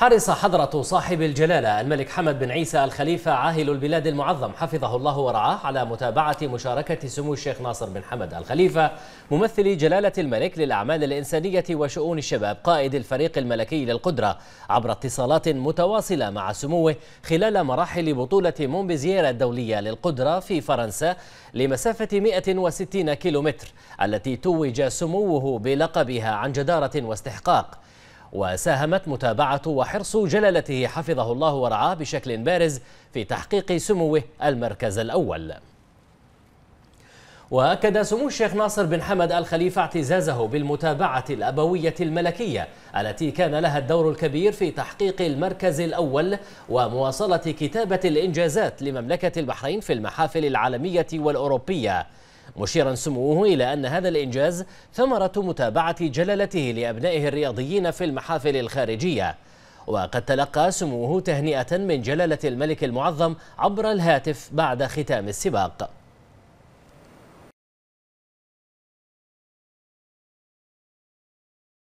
حرص حضرة صاحب الجلالة الملك حمد بن عيسى الخليفة عاهل البلاد المعظم حفظه الله ورعاه على متابعة مشاركة سمو الشيخ ناصر بن حمد الخليفة ممثل جلالة الملك للأعمال الإنسانية وشؤون الشباب قائد الفريق الملكي للقدرة عبر اتصالات متواصلة مع سموه خلال مراحل بطولة مونبيزييرا الدولية للقدرة في فرنسا لمسافة 160 كيلومتر التي توج سموه بلقبها عن جدارة واستحقاق وساهمت متابعة وحرص جلالته حفظه الله ورعاه بشكل بارز في تحقيق سموه المركز الأول وأكد سمو الشيخ ناصر بن حمد الخليفة اعتزازه بالمتابعة الأبوية الملكية التي كان لها الدور الكبير في تحقيق المركز الأول ومواصلة كتابة الإنجازات لمملكة البحرين في المحافل العالمية والأوروبية مشيرا سموه إلى أن هذا الإنجاز ثمرة متابعة جلالته لأبنائه الرياضيين في المحافل الخارجية وقد تلقى سموه تهنئة من جلالة الملك المعظم عبر الهاتف بعد ختام السباق